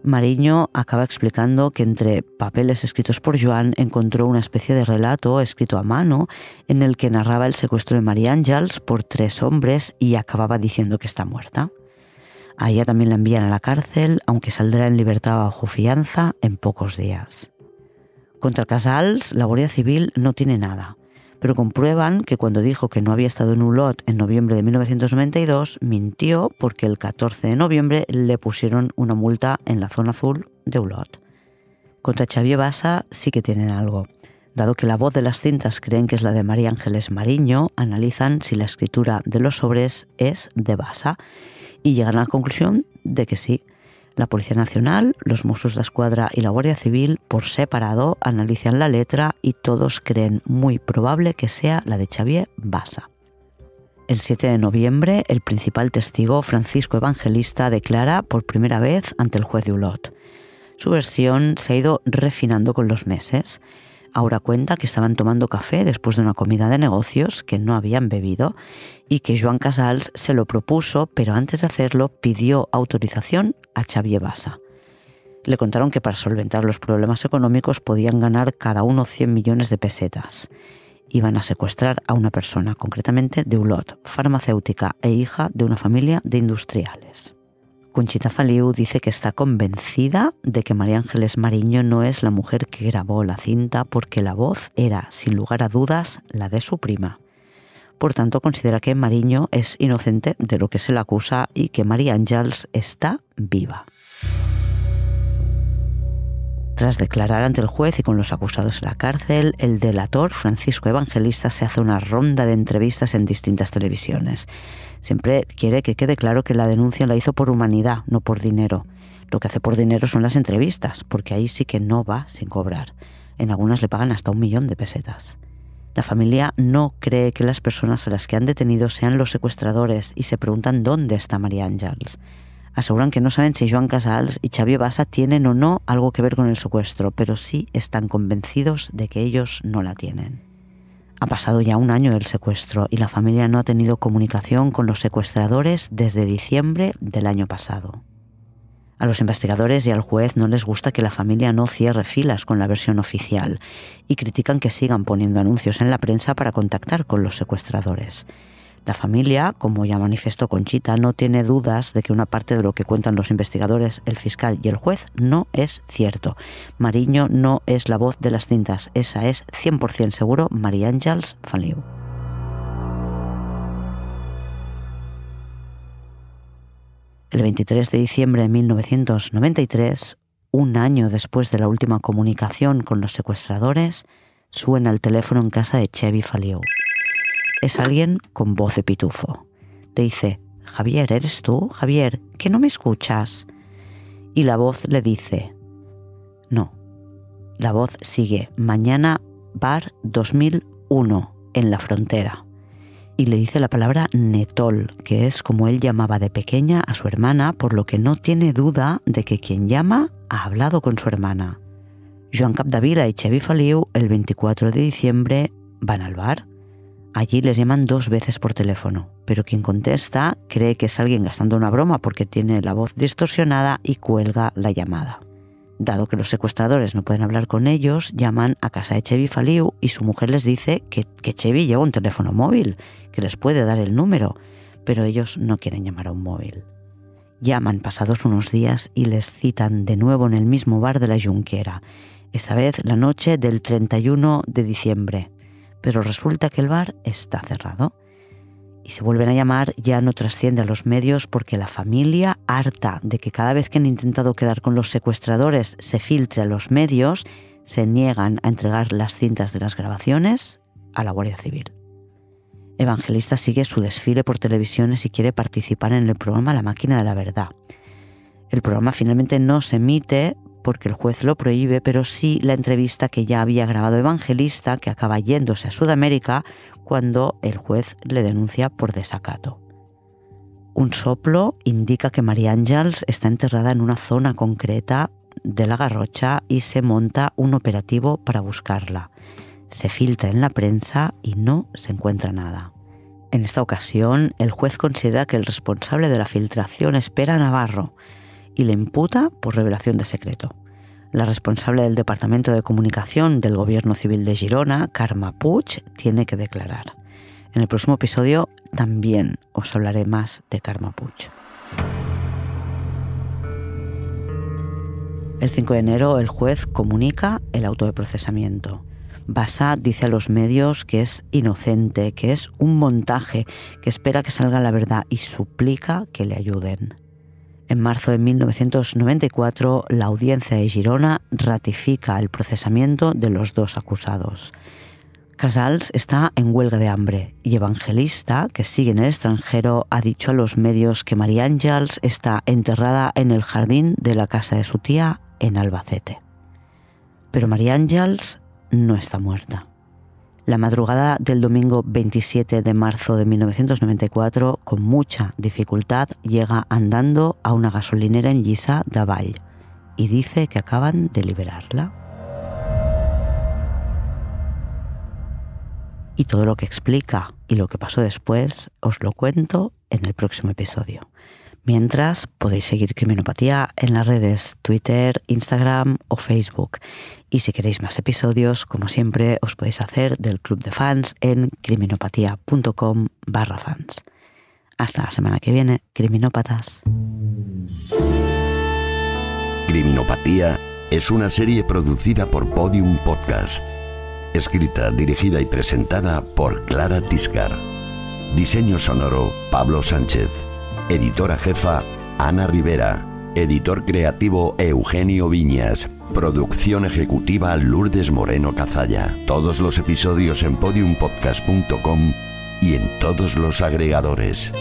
Mariño acaba explicando que entre papeles escritos por Joan encontró una especie de relato escrito a mano en el que narraba el secuestro de María Ángels por tres hombres y acababa diciendo que está muerta. A ella también la envían a la cárcel, aunque saldrá en libertad bajo fianza en pocos días. Contra Casals, la Guardia Civil no tiene nada, pero comprueban que cuando dijo que no había estado en Ulot en noviembre de 1992, mintió porque el 14 de noviembre le pusieron una multa en la zona azul de Ulot. Contra Xavier Basa sí que tienen algo. Dado que la voz de las cintas creen que es la de María Ángeles Mariño, analizan si la escritura de los sobres es de Basa y llegan a la conclusión de que sí, la Policía Nacional, los Mossos de Escuadra y la Guardia Civil, por separado, analizan la letra y todos creen muy probable que sea la de Xavier Bassa. El 7 de noviembre, el principal testigo, Francisco Evangelista, declara por primera vez ante el juez de Ulot. Su versión se ha ido refinando con los meses. Ahora cuenta que estaban tomando café después de una comida de negocios que no habían bebido y que Joan Casals se lo propuso, pero antes de hacerlo pidió autorización a Xavier Bassa. Le contaron que para solventar los problemas económicos podían ganar cada uno 100 millones de pesetas. Iban a secuestrar a una persona, concretamente de Ulot, farmacéutica e hija de una familia de industriales. Conchita Faliu dice que está convencida de que María Ángeles Mariño no es la mujer que grabó la cinta porque la voz era, sin lugar a dudas, la de su prima. Por tanto, considera que Mariño es inocente de lo que se le acusa y que María Ángeles está viva. Tras declarar ante el juez y con los acusados en la cárcel, el delator Francisco Evangelista se hace una ronda de entrevistas en distintas televisiones. Siempre quiere que quede claro que la denuncia la hizo por humanidad, no por dinero. Lo que hace por dinero son las entrevistas, porque ahí sí que no va sin cobrar. En algunas le pagan hasta un millón de pesetas. La familia no cree que las personas a las que han detenido sean los secuestradores y se preguntan dónde está María Ángels aseguran que no saben si Joan Casals y Xavier Bassa tienen o no algo que ver con el secuestro, pero sí están convencidos de que ellos no la tienen. Ha pasado ya un año del secuestro y la familia no ha tenido comunicación con los secuestradores desde diciembre del año pasado. A los investigadores y al juez no les gusta que la familia no cierre filas con la versión oficial y critican que sigan poniendo anuncios en la prensa para contactar con los secuestradores. La familia, como ya manifestó Conchita, no tiene dudas de que una parte de lo que cuentan los investigadores, el fiscal y el juez no es cierto. Mariño no es la voz de las cintas, esa es 100% seguro María Ángels Faliu. El 23 de diciembre de 1993, un año después de la última comunicación con los secuestradores, suena el teléfono en casa de Chevy Faliu es alguien con voz de pitufo. Le dice, Javier, ¿eres tú? Javier, ¿que no me escuchas? Y la voz le dice, no. La voz sigue, mañana bar 2001 en la frontera. Y le dice la palabra netol, que es como él llamaba de pequeña a su hermana, por lo que no tiene duda de que quien llama ha hablado con su hermana. Joan Capdavila y Chevy Faliu el 24 de diciembre van al bar Allí les llaman dos veces por teléfono, pero quien contesta cree que es alguien gastando una broma porque tiene la voz distorsionada y cuelga la llamada. Dado que los secuestradores no pueden hablar con ellos, llaman a casa de Chevy Faliu y su mujer les dice que, que Chevy lleva un teléfono móvil, que les puede dar el número, pero ellos no quieren llamar a un móvil. Llaman pasados unos días y les citan de nuevo en el mismo bar de la Junquera, esta vez la noche del 31 de diciembre pero resulta que el bar está cerrado. Y se vuelven a llamar, ya no trasciende a los medios porque la familia, harta de que cada vez que han intentado quedar con los secuestradores se filtre a los medios, se niegan a entregar las cintas de las grabaciones a la Guardia Civil. Evangelista sigue su desfile por televisiones y quiere participar en el programa La máquina de la verdad. El programa finalmente no se emite porque el juez lo prohíbe, pero sí la entrevista que ya había grabado Evangelista, que acaba yéndose a Sudamérica cuando el juez le denuncia por desacato. Un soplo indica que María Ángels está enterrada en una zona concreta de la Garrocha y se monta un operativo para buscarla. Se filtra en la prensa y no se encuentra nada. En esta ocasión, el juez considera que el responsable de la filtración espera a Navarro, y le imputa por revelación de secreto. La responsable del Departamento de Comunicación del Gobierno Civil de Girona, Karma Puig, tiene que declarar. En el próximo episodio también os hablaré más de Karma Puig. El 5 de enero el juez comunica el auto de procesamiento. Basa dice a los medios que es inocente, que es un montaje, que espera que salga la verdad y suplica que le ayuden. En marzo de 1994, la audiencia de Girona ratifica el procesamiento de los dos acusados. Casals está en huelga de hambre y Evangelista, que sigue en el extranjero, ha dicho a los medios que María Ángels está enterrada en el jardín de la casa de su tía en Albacete. Pero María Ángels no está muerta. La madrugada del domingo 27 de marzo de 1994, con mucha dificultad, llega andando a una gasolinera en Gisa Davall y dice que acaban de liberarla. Y todo lo que explica y lo que pasó después os lo cuento en el próximo episodio. Mientras, podéis seguir Criminopatía en las redes Twitter, Instagram o Facebook. Y si queréis más episodios, como siempre, os podéis hacer del club de fans en criminopatía.com barra fans. Hasta la semana que viene, criminópatas. Criminopatía es una serie producida por Podium Podcast. Escrita, dirigida y presentada por Clara Tiscar. Diseño sonoro, Pablo Sánchez. Editora jefa, Ana Rivera. Editor creativo, Eugenio Viñas. Producción ejecutiva, Lourdes Moreno Cazalla. Todos los episodios en podiumpodcast.com y en todos los agregadores.